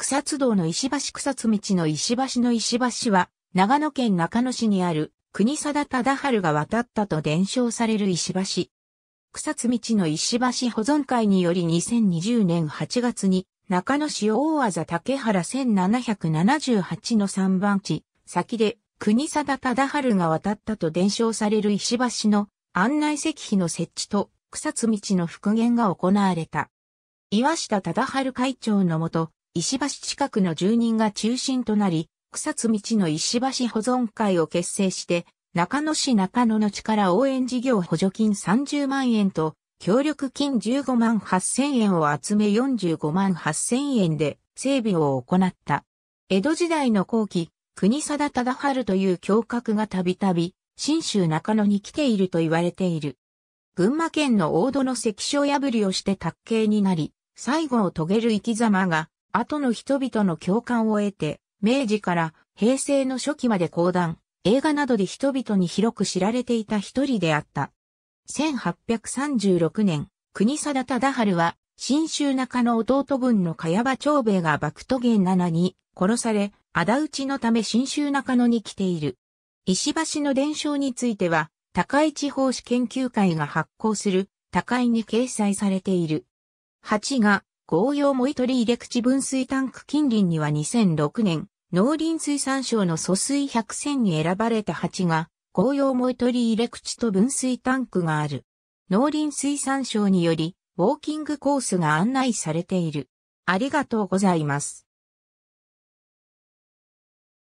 草津道の石橋草津道の石橋の石橋は、長野県中野市にある国貞忠春が渡ったと伝承される石橋。草津道の石橋保存会により2020年8月に中野市大技竹原1778の3番地、先で国貞忠春が渡ったと伝承される石橋の案内石碑の設置と草津道の復元が行われた。岩下忠春会長のもと、石橋近くの住人が中心となり、草津道の石橋保存会を結成して、中野市中野の力応援事業補助金30万円と、協力金15万8千円を集め45万8千円で整備を行った。江戸時代の後期、国貞忠春という教閣がたびたび、新州中野に来ていると言われている。群馬県の大戸の関所破りをして卓形になり、最後を遂げる生き様が、後の人々の共感を得て、明治から平成の初期まで講談、映画などで人々に広く知られていた一人であった。1836年、国定忠春は、新州中の弟分の茅場長兵衛が幕都元七に殺され、仇討ちのため新州中野に来ている。石橋の伝承については、高井地方史研究会が発行する、高井に掲載されている。8が、合用モイトリーれ口分水タンク近隣には2006年、農林水産省の疎水百選に選ばれた蜂が、合用モイトリーれ口と分水タンクがある。農林水産省により、ウォーキングコースが案内されている。ありがとうございます。